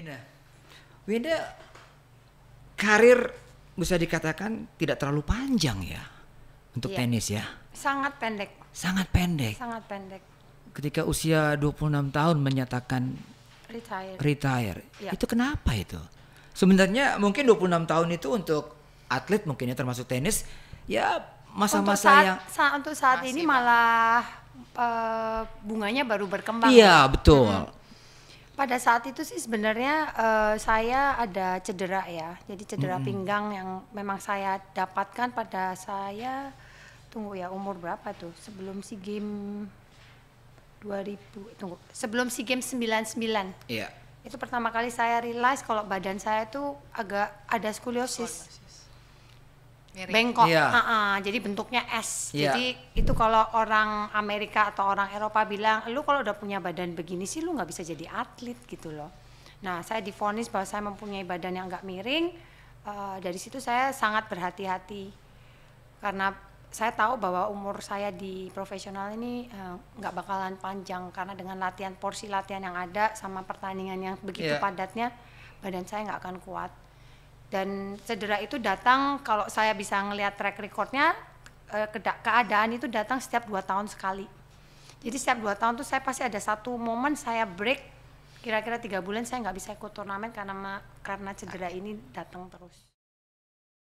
Winda. Winda karir bisa dikatakan tidak terlalu panjang ya untuk iya. tenis ya. Sangat pendek. Sangat pendek. Sangat pendek. Ketika usia 26 tahun menyatakan retire. Retire. Ya. Itu kenapa itu? Sebenarnya mungkin 26 tahun itu untuk atlet mungkin ya, termasuk tenis ya masa-masa yang sa untuk saat ini malah uh, bunganya baru berkembang. Iya, ya? betul. Hmm pada saat itu sih sebenarnya uh, saya ada cedera ya, jadi cedera -hmm. pinggang yang memang saya dapatkan pada saya tunggu ya umur berapa tuh sebelum si game 2000 tunggu sebelum si game 99. Iya. Itu pertama kali saya realize kalau badan saya tuh agak ada skoliosis. skoliosis. Miring. bengkok. Yeah. Iya. Uh -uh, jadi bentuknya S. Yeah. Jadi itu kalau orang Amerika atau orang Eropa bilang, lu kalau udah punya badan begini sih lu nggak bisa jadi atlet gitu loh. Nah saya difonis bahwa saya mempunyai badan yang nggak miring. Uh, dari situ saya sangat berhati-hati karena saya tahu bahwa umur saya di profesional ini eh, nggak uh, bakalan panjang karena dengan latihan porsi latihan yang ada sama pertandingan yang begitu yeah. padatnya badan saya nggak akan kuat dan cedera itu datang kalau saya bisa ngelihat track recordnya eh, keadaan itu datang setiap dua tahun sekali jadi setiap dua tahun tuh saya pasti ada satu momen saya break kira-kira tiga bulan saya nggak bisa ikut turnamen karena karena cedera ini datang terus